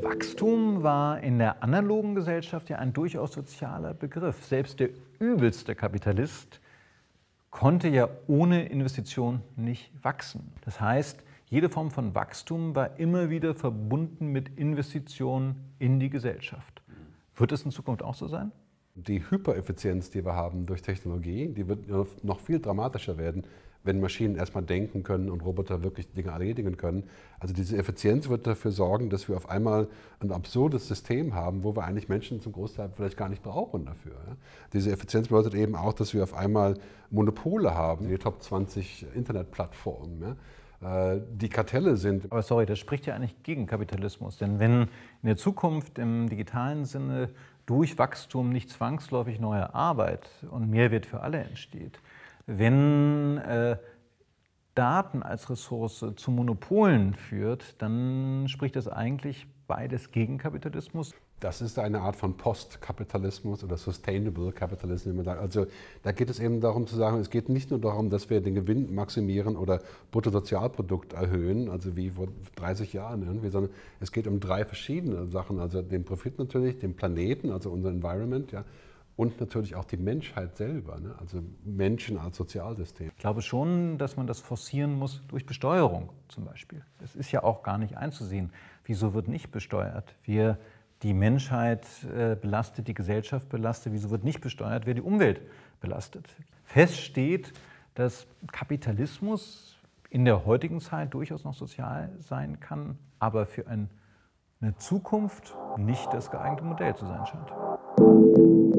Wachstum war in der analogen Gesellschaft ja ein durchaus sozialer Begriff. Selbst der übelste Kapitalist konnte ja ohne Investition nicht wachsen. Das heißt, jede Form von Wachstum war immer wieder verbunden mit Investitionen in die Gesellschaft. Wird es in Zukunft auch so sein? die Hypereffizienz, die wir haben durch Technologie, die wird noch viel dramatischer werden, wenn Maschinen erstmal denken können und Roboter wirklich Dinge erledigen können. Also diese Effizienz wird dafür sorgen, dass wir auf einmal ein absurdes System haben, wo wir eigentlich Menschen zum Großteil vielleicht gar nicht brauchen dafür. Diese Effizienz bedeutet eben auch, dass wir auf einmal Monopole haben, die Top 20 Internetplattformen äh, die Kartelle sind. Aber sorry, das spricht ja eigentlich gegen Kapitalismus. Denn wenn in der Zukunft im digitalen Sinne durch Wachstum nicht zwangsläufig neue Arbeit und Mehrwert für alle entsteht, wenn äh, Daten als Ressource zu Monopolen führt, dann spricht das eigentlich beides gegen Kapitalismus? Das ist eine Art von Postkapitalismus oder Sustainable Capitalism, Also da geht es eben darum zu sagen, es geht nicht nur darum, dass wir den Gewinn maximieren oder Bruttosozialprodukt erhöhen, also wie vor 30 Jahren irgendwie, sondern es geht um drei verschiedene Sachen. Also den Profit natürlich, den Planeten, also unser Environment, ja, und natürlich auch die Menschheit selber, ne? also Menschen als Sozialsystem. Ich glaube schon, dass man das forcieren muss durch Besteuerung zum Beispiel. Es ist ja auch gar nicht einzusehen, wieso wird nicht besteuert. Wer die Menschheit äh, belastet, die Gesellschaft belastet, wieso wird nicht besteuert, wer die Umwelt belastet. Fest steht, dass Kapitalismus in der heutigen Zeit durchaus noch sozial sein kann, aber für eine Zukunft nicht das geeignete Modell zu sein scheint.